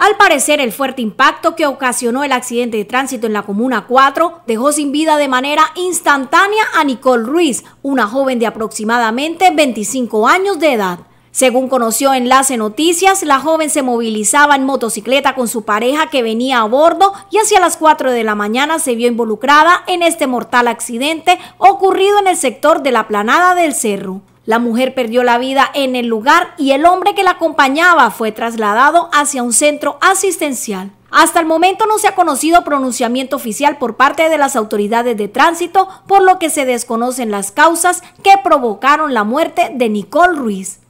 Al parecer, el fuerte impacto que ocasionó el accidente de tránsito en la Comuna 4 dejó sin vida de manera instantánea a Nicole Ruiz, una joven de aproximadamente 25 años de edad. Según conoció Enlace Noticias, la joven se movilizaba en motocicleta con su pareja que venía a bordo y hacia las 4 de la mañana se vio involucrada en este mortal accidente ocurrido en el sector de la planada del cerro. La mujer perdió la vida en el lugar y el hombre que la acompañaba fue trasladado hacia un centro asistencial. Hasta el momento no se ha conocido pronunciamiento oficial por parte de las autoridades de tránsito, por lo que se desconocen las causas que provocaron la muerte de Nicole Ruiz.